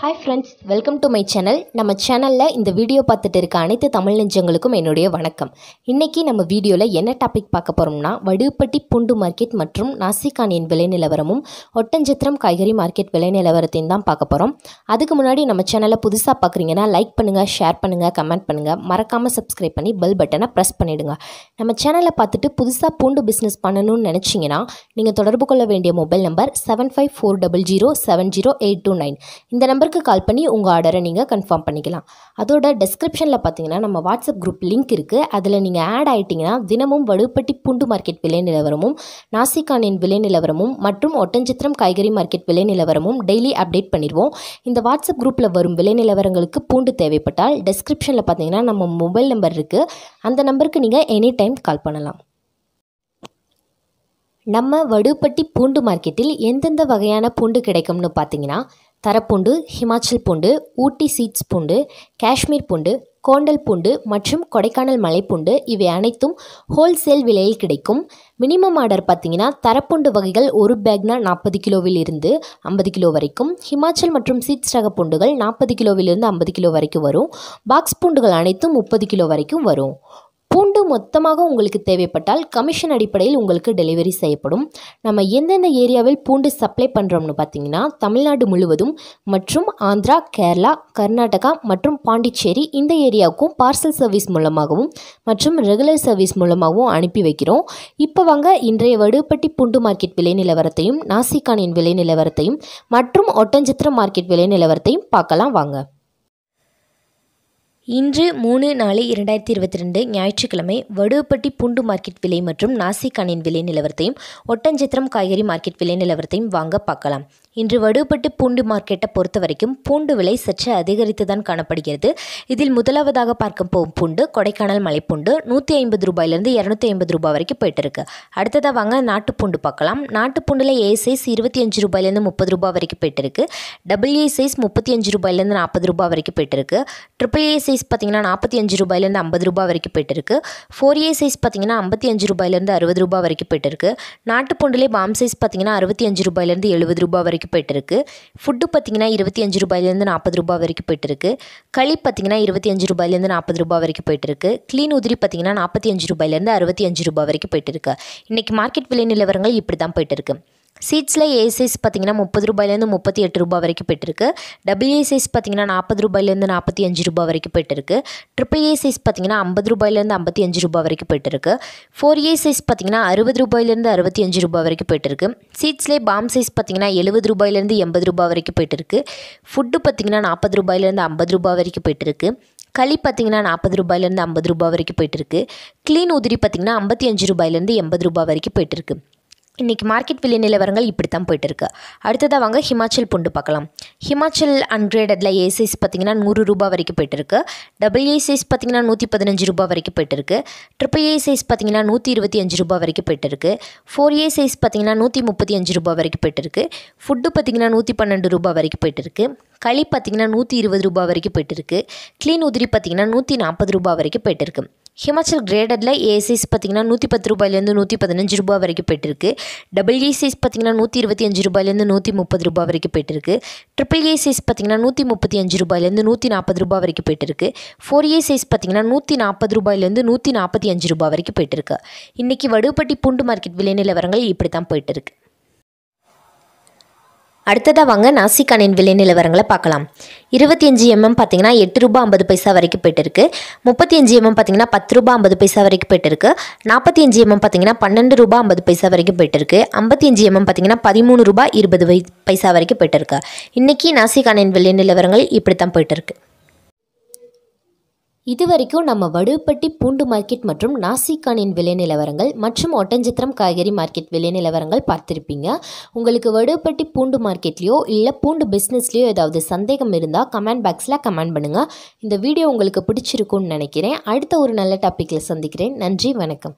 hi friends welcome to my channel நம்ம சேனலில் இந்த வீடியோ பார்த்துட்டு இருக்க அனைத்து தமிழ் நெஞ்சங்களுக்கும் என்னுடைய வணக்கம் இன்றைக்கி நம்ம வீடியோவில் என்ன டாபிக் பார்க்க போகிறோம்னா வடுப்பட்டி பூண்டு மார்க்கெட் மற்றும் நாசிகானியின் விலை நிலவரமும் ஒட்டஞ்சத்திரம் காய்கறி மார்க்கெட் விலை நிலவரத்தையும் தான் பார்க்க போகிறோம் அதுக்கு முன்னாடி நம்ம சேனலை புதுசாக பார்க்குறீங்கன்னா லைக் பண்ணுங்கள் ஷேர் பண்ணுங்கள் கமெண்ட் பண்ணுங்கள் மறக்காமல் சப்ஸ்கிரைப் பண்ணி பெல் பட்டனை ப்ரெஸ் பண்ணிவிடுங்க நம்ம சேனலை பார்த்துட்டு புதுசாக பூண்டு பிஸ்னஸ் பண்ணணும்னு நினச்சிங்கன்னா நீங்கள் தொடர்பு கொள்ள வேண்டிய mobile number seven five four double zero seven zero eight two nine இந்த நம்பர் நம்பருக்கு கால் பண்ணி உங்கள் ஆர்டரை நீங்கள் கன்ஃபார்ம் பண்ணிக்கலாம் அதோட டெஸ்கிரிப்ஷனில் பார்த்தீங்கன்னா நம்ம வாட்ஸ்அப் குரூப் லிங்க் இருக்குது அதில் நீங்கள் ஆட் ஆகிட்டிங்கன்னா தினமும் வடுப்பட்டி பூண்டு மார்க்கெட் விலை நிலவரமும் நாசிகானின் விலை நிலவரமும் மற்றும் ஒட்டஞ்சித்திரம் காய்கறி மார்க்கெட் விலை நிலவரமும் டெய்லி அப்டேட் பண்ணிடுவோம் இந்த வாட்ஸ்அப் குரூப்பில் வரும் விலை நிலவரங்களுக்கு பூண்டு தேவைப்பட்டால் டெஸ்கிரிப்ஷனில் பார்த்தீங்கன்னா நம்ம மொபைல் நம்பர் இருக்குது அந்த நம்பருக்கு நீங்கள் எனி டைம் கால் பண்ணலாம் நம்ம வடுப்பட்டி பூண்டு மார்க்கெட்டில் எந்தெந்த வகையான பூண்டு கிடைக்கும்னு பார்த்தீங்கன்னா தரப்பூண்டு ஹிமாச்சல் பூண்டு ஊட்டி சீட்ஸ் பூண்டு காஷ்மீர் பூண்டு கோண்டல் பூண்டு மற்றும் கொடைக்கானல் மலைப்பூண்டு இவை அனைத்தும் ஹோல்சேல் விலையில் கிடைக்கும் மினிமம் ஆர்டர் பார்த்தீங்கன்னா தரப்பூண்டு வகைகள் ஒரு பேக்னா நாற்பது கிலோவில் இருந்து ஐம்பது கிலோ வரைக்கும் ஹிமாச்சல் மற்றும் சீட்ஸ் ரக பூண்டுகள் நாற்பது கிலோவிலிருந்து ஐம்பது கிலோ வரைக்கும் வரும் பாக்ஸ் பூண்டுகள் அனைத்தும் முப்பது கிலோ வரைக்கும் வரும் பூண்டு மொத்தமாக உங்களுக்கு தேவைப்பட்டால் கமிஷன் அடிப்படையில் உங்களுக்கு டெலிவரி செய்யப்படும் நம்ம எந்தெந்த ஏரியாவில் பூண்டு சப்ளை பண்ணுறோம்னு பார்த்தீங்கன்னா தமிழ்நாடு முழுவதும் மற்றும் ஆந்திரா கேரளா கர்நாடகா மற்றும் பாண்டிச்சேரி இந்த ஏரியாவுக்கும் பார்சல் சர்வீஸ் மூலமாகவும் மற்றும் ரெகுலர் சர்வீஸ் மூலமாகவும் அனுப்பி வைக்கிறோம் இப்போ வாங்க இன்றைய வடுப்பட்டி பூண்டு மார்க்கெட் விலை நிலவரத்தையும் நாசிகானின் விலை நிலவரத்தையும் மற்றும் ஒட்டஞ்சித்திர மார்க்கெட் விலை நிலவரத்தையும் பார்க்கலாம் வாங்க இன்று மூணு நாலு இரண்டாயிரத்தி இருபத்தி ரெண்டு ஞாயிற்றுக்கிழமை வடுவப்பட்டி பூண்டு மார்க்கெட் விலை மற்றும் நாசிக்கானின் விலை நிலவரத்தையும் ஒட்டஞ்சித்திரம் காய்கறி மார்க்கெட் விலை நிலவரத்தையும் வாங்க பார்க்கலாம் இன்று வடுவப்பட்டி பூண்டு மார்க்கெட்டை பொறுத்த வரைக்கும் பூண்டு விலை சற்று அதிகரித்து தான் காணப்படுகிறது இதில் முதலாவதாக பார்க்க போகும் பூண்டு கொடைக்கானல் மலைப்பூண்டு நூற்றி ஐம்பது ரூபாயிலிருந்து இரநூத்தி ஐம்பது ரூபாய் வரைக்கும் போயிட்டு இருக்கு அடுத்ததாக வாங்க நாட்டுப்பூண்டு பார்க்கலாம் நாட்டுப்பூண்டில் ஏ சைஸ் இருபத்தி அஞ்சு ரூபாயிலேருந்து முப்பது ரூபாய் வரைக்கும் போயிட்டு இருக்கு டபுள்யூ சைஸ் முப்பத்தி அஞ்சு ரூபாயிலேருந்து நாற்பது ரூபாய் வரைக்கும் போயிட்டு இருக்கு ட்ரிபிள் ஏ சைஸ் பார்த்திங்கன்னா நாற்பத்தி அஞ்சு ரூபாயிலேருந்து ஐம்பது ரூபாய் வரைக்கும் போயிட்டு இருக்குது ஃபோர் ஏ சைஸ் பார்த்திங்கன்னா ஐம்பத்தி அஞ்சு ரூபாயிலேருந்து அறுபது ரூபாய் வரைக்கும் போயிட்டு இருக்குது நாட்டு பூண்டுலே பாம் சைஸ் பார்த்திங்கன்னா அறுபத்தி அஞ்சு ரூபாயிலேருந்து எழுபது ரூபாய் வரைக்கும் போயிட்டு இருக்குது ஃபுட்டு பார்த்திங்கன்னா இருபத்தி அஞ்சு ரூபாயிலேருந்து நாற்பது ரூபாய் வரைக்கும் போயிட்டு இருக்குது களி பார்த்திங்கன்னா இருபத்தி அஞ்சு ரூபாயிலேருந்து நாற்பது ரூபாய் வரைக்கும் போயிட்டு இருக்குது க்ளீன் உதிரி பார்த்திங்கன்னா நாற்பத்தி அஞ்சு ரூபாயிலேருந்து அறுபத்தி அஞ்சு ரூபாய் வரைக்கும் போயிட்டு இருக்குது இன்றைக்கி மார்க்கெட் விலை நிலவரங்கள் இப்படி தான் போயிட்டு இருக்குது சீட்ஸில் ஏ சைஸ் பார்த்திங்கன்னா முப்பது ரூபாயிலேருந்து முப்பத்தி எட்டு ரூபா வரைக்கும் போயிட்டுருக்கு டபுள் ஏ சைஸ் பார்த்திங்கன்னா நாற்பது ரூபாயிலேருந்து நாற்பத்தி அஞ்சு ரூபா வரைக்கும் போயிட்டுருக்கு ட்ரிபிள் ஏ சைஸ் பார்த்திங்கன்னா ஐம்பது ரூபாயிலேருந்து ஐம்பத்தி அஞ்சு ரூபா வரைக்கும் போயிட்டுருக்கு ஃபோர் ஏ சைஸ் பார்த்திங்கன்னா அறுபது ரூபாயிலேருந்து அறுபத்தி அஞ்சு ரூபா வரைக்கும் போயிட்டுருக்கு சீட்ஸ்லேயே பாம் சைஸ் பார்த்திங்கன்னா எழுபது ரூபாயிலேருந்து எண்பது ரூபா வரைக்கும் போயிட்டுருக்கு ஃபுட்டு பார்த்திங்கன்னா நாற்பது ரூபாயிலேருந்து ஐம்பது ரூபா வரைக்கும் போயிட்டுருக்கு களி பார்த்திங்கன்னா நாற்பது ரூபாயிலேருந்து ஐம்பது ரூபா வரைக்கும் போயிட்டுருக்கு க்ளீன் உதிரி பார்த்திங்கன்னா ஐம்பத்தி அஞ்சு ரூபாயிலேருந்து எண்பது ரூபா வரைக்கும் போயிட்டுருக்கு இன்றைக்கி மார்க்கெட் விலை நிலவரங்கள் இப்படி தான் போயிட்டு இருக்குது அடுத்ததாக வாங்க ஹிமாச்சல் பூண்டு பார்க்கலாம் ஹிமாச்சல் ஹண்ட்ரேடில் ஏசைஸ் பார்த்திங்கன்னா நூறு ரூபா வரைக்கும் போயிட்டுருக்கு இருக்கு டபுள் ஏ சைஸ் பார்த்திங்கன்னா நூற்றி பதினஞ்சு ரூபா வரைக்கும் போயிட்டுருக்கு இருக்கு ட்ரிபிள் ஏ சைஸ் பார்த்திங்கன்னா நூற்றி இருபத்தி அஞ்சு ரூபா வரைக்கும் போயிட்டுருக்கு இருக்கு ஃபோர் ஏ சைஸ் பார்த்திங்கன்னா நூற்றி முப்பத்தி அஞ்சு ரூபா வரைக்கும் போயிட்டுருக்கு இருக்கு ஃபுட்டு பார்த்திங்கன்னா நூற்றி பன்னெண்டு ரூபா வரைக்கும் போயிட்டுருக்கு இருக்கு களி பார்த்திங்கன்னா நூற்றி இருபது ரூபா வரைக்கும் போயிட்டுருக்கு இருக்கு க்ளீன் உதிரி பார்த்திங்கன்னா நூற்றி நாற்பது ரூபா வரைக்கும் போயிட்டு இருக்குது ஹிமாச்சல் கிரேடடில் ஏசிஸ் பார்த்திங்கன்னா நூற்றி பத்து ரூபாயிலேருந்து நூற்றி பதினஞ்சு ரூபா வரைக்கும் போயிட்டுருக்கு டபுள் ஏசிஸ் பார்த்திங்கன்னா நூற்றி இருபத்தி அஞ்சு ரூபாயிலேருந்து நூற்றி முப்பது ரூபா வரைக்கும் போயிட்டுருக்கு ட்ரிபிள் ஏ சைஸ் பார்த்திங்கன்னா நூற்றி முப்பத்தி அஞ்சு ரூபாயிலேருந்து நூற்றி நாற்பது ரூபா வரைக்கும் போயிட்டுருக்கு ஃபோர் ஏ சைஸ் பார்த்திங்கன்னா நூற்றி நாற்பது ரூபாயிலேருந்து நூற்றி நாற்பத்தி அஞ்சு ரூபா வரைக்கும் போயிட்டுருக்கு இன்றைக்கி வடுப்பட்டி பூண்டு மார்க்கெட் விலை நிலவரங்கள் இப்படி தான் போயிட்டுருக்கு அடுத்ததாக வாங்க நாசிக்கானின் விலை நிலவரங்களை பார்க்கலாம் இருபத்தி அஞ்சு எம்எம் பார்த்தீங்கன்னா எட்டு ரூபா ஐம்பது பைசா வரைக்கும் போயிட்டுருக்கு இருக்கு முப்பத்தி அஞ்சு எம்எம் பார்த்தீங்கன்னா பத்து ரூபா ஐம்பது பைசா வரைக்கும் போயிட்டு நாற்பத்தி அஞ்சு எம்எம் பார்த்தீங்கன்னா பன்னெண்டு ரூபா ஐம்பது பைசா வரைக்கும் போயிட்டுருக்கு இருக்கு ஐம்பத்தி அஞ்சு எம்எம் பார்த்தீங்கன்னா பதிமூணு ரூபா இருபது பைசா வரைக்கும் போயிட்டுருக்கு இன்றைக்கி நாசிக்கானின் விலை நிலவரங்கள் இப்படி தான் போயிட்டுருக்கு இதுவரைக்கும் நம்ம வடுப்பட்டி பூண்டு மார்க்கெட் மற்றும் நாசிக்கானின் விலை நிலவரங்கள் மற்றும் ஒட்டஞ்சித்திரம் காய்கறி மார்க்கெட் விலை நிலவரங்கள் பார்த்துருப்பீங்க உங்களுக்கு வடுப்பட்டி பூண்டு மார்க்கெட்லேயோ இல்லை பூண்டு பிஸ்னஸ்லேயோ ஏதாவது சந்தேகம் இருந்தால் கமெண்ட் பாக்ஸில் கமெண்ட் பண்ணுங்கள் இந்த வீடியோ உங்களுக்கு பிடிச்சிருக்கும்னு நினைக்கிறேன் அடுத்த ஒரு நல்ல டாப்பிக்கில் சந்திக்கிறேன் நன்றி வணக்கம்